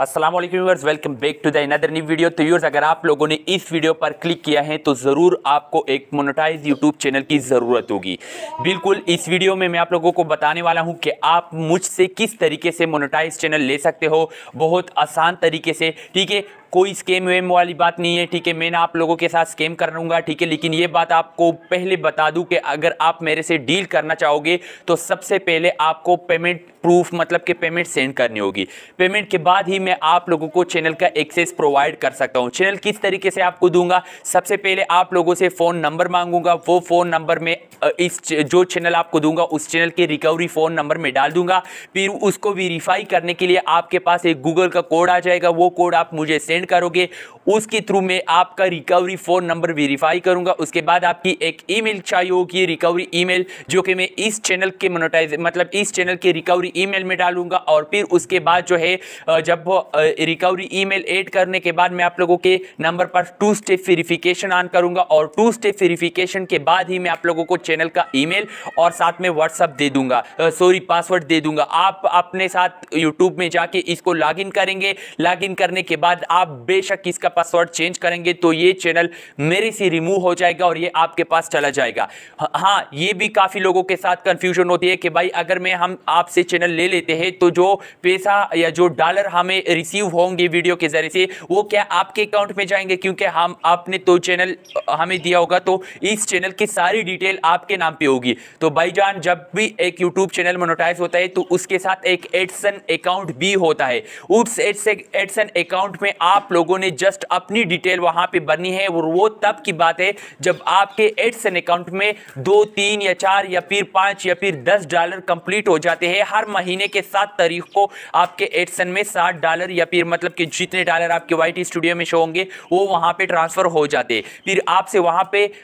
Aslam viewers welcome back to the another new video तो viewers अगर आप लोगों ने इस वीडियो पर क्लिक किया है तो ज़रूर आपको एक मोनोटाइज यूट्यूब चैनल की ज़रूरत होगी बिल्कुल इस वीडियो में मैं आप लोगों को बताने वाला हूं कि आप मुझसे किस तरीके से मोनोटाइज चैनल ले सकते हो बहुत आसान तरीके से ठीक है कोई स्केम वेम वाली बात नहीं है ठीक है मैं ना आप लोगों के साथ स्केम कर लूँगा हाँ, ठीक है लेकिन ये बात आपको पहले बता दूँ कि अगर आप मेरे से डील करना चाहोगे तो सबसे पहले आपको पेमेंट प्रूफ मतलब कि पेमेंट सेंड करनी होगी पेमेंट के बाद ही मैं आप लोगों को चैनल का एक्सेस प्रोवाइड कर सकता हूँ चैनल किस तरीके से आपको दूंगा सबसे पहले आप लोगों से फ़ोन नंबर मांगूंगा वो फ़ोन नंबर में इस जो चैनल आपको दूंगा उस चैनल के रिकवरी फ़ोन नंबर में डाल दूंगा फिर उसको वेरीफाई करने के लिए आपके पास एक गूगल का कोड आ जाएगा वो कोड आप मुझे सेंड सेंड करोगे उसके थ्रू मैं आपका रिकवरी फ़ोन नंबर वेरीफाई करूंगा उसके बाद आपकी एक ईमेल चाहिए होगी रिकवरी ईमेल जो कि मैं इस चैनल के मोनोटाइज मतलब इस चैनल के रिकवरी ईमेल में डालूंगा और फिर उसके बाद जो है जब रिकवरी ईमेल ऐड करने के बाद मैं आप लोगों के नंबर पर टू स्टेप वेरीफिकेशन ऑन करूंगा और टू स्टेप वेरीफिकेशन के बाद ही मैं आप लोगों को चैनल का मेल और साथ में व्हाट्सअप दे दूंगा सॉरी पासवर्ड दे दूंगा आप अपने साथ यूट्यूब में जाके इसको इन करेंगे इन करने के बाद आप आप बेशक इसका पासवर्ड चेंज करेंगे तो ये चैनल मेरे से रिमूव हो जाएगा और ये आपके पास चला जाएगा हाँ, हाँ ये भी काफ़ी लोगों के साथ कंफ्यूजन होती है कि भाई अगर मैं हम आपसे चैनल ले लेते हैं तो जो पैसा या जो डॉलर हमें रिसीव होंगे वीडियो के ज़रिए से वो क्या आपके अकाउंट में जाएंगे क्योंकि हम आपने तो चैनल हमें दिया होगा तो इस चैनल की सारी डिटेल आपके नाम पर होगी तो भाईजान जब भी एक यूट्यूब चैनल मोनोटाइज होता है तो उसके साथ एक एडसन अकाउंट भी होता है उस एडसन अकाउंट में आप आप लोगों ने जस्ट अपनी डिटेल वहां पे भरनी है और वो तब की बात है जब आपके एडसन अकाउंट में दो तीन या चार या फिर पांच या फिर दस डॉलर कंप्लीट हो जाते हैं हर महीने के सात तारीख को आपके एडसन में सात डॉलर या फिर मतलब कि जितने डॉलर आपके वाई स्टूडियो में शो होंगे वो वहां पर ट्रांसफ़र हो जाते फिर आपसे वहां पर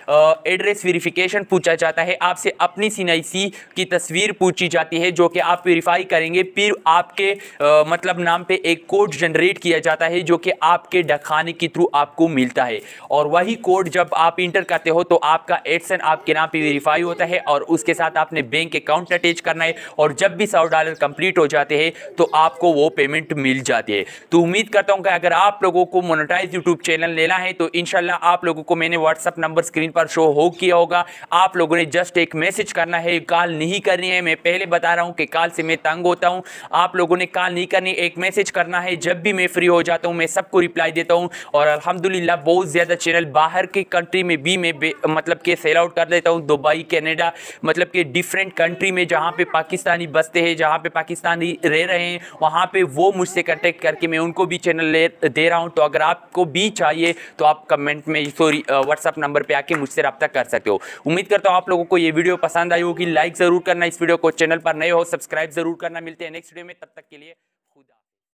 एड्रेस वेरिफिकेशन पूछा जाता है आपसे अपनी सीनाईसी की तस्वीर पूछी जाती है जो कि आप वेरीफाई करेंगे फिर आपके आ, मतलब नाम पे एक कोड जनरेट किया जाता है जो कि आपके डखाने के थ्रू आपको मिलता है और वही कोड जब आप इंटर करते हो तो आपका एडसन आपके नाम पे वेरीफाई होता है और उसके साथ आपने बैंक अकाउंट अटैच करना है और जब भी सौ डॉलर कंप्लीट हो जाते हैं तो आपको वो पेमेंट मिल जाती है तो उम्मीद करता हूँ कि अगर आप लोगों को मोनोटाइज यूट्यूब चैनल लेना है तो इनशाला आप लोगों को मैंने व्हाट्सअप नंबर स्क्रीन पर शो हो किया होगा आप लोगों ने जस्ट एक मैसेज करना है कॉल नहीं करनी है मैं पहले बता रहा हूँ कि कॉल से मैं तंग होता हूँ आप लोगों ने कॉल नहीं करनी एक मैसेज करना है जब भी मैं फ्री हो जाता हूँ मैं सब सबको रिप्लाई देता हूँ और अलहमदिल्ला बहुत ज़्यादा चैनल बाहर के कंट्री में भी मैं मतलब के सेल आउट कर देता हूँ दुबई कैनेडा मतलब के डिफरेंट कंट्री में जहाँ पे पाकिस्तानी बसते हैं जहाँ पे पाकिस्तानी रह रहे हैं वहाँ पे वो मुझसे कंटेक्ट करके मैं उनको भी चैनल ले दे रहा हूँ तो अगर आपको भी चाहिए तो आप कमेंट में सॉरी व्हाट्सअप नंबर पर आके मुझसे रब्ता कर सकते हो उम्मीद करता हूँ आप लोगों को ये वीडियो पसंद आई होगी लाइक ज़रूर करना इस वीडियो को चैनल पर नए हो सब्सक्राइब ज़रूर करना मिलते हैं नेक्स्ट वीडियो में तब तक के लिए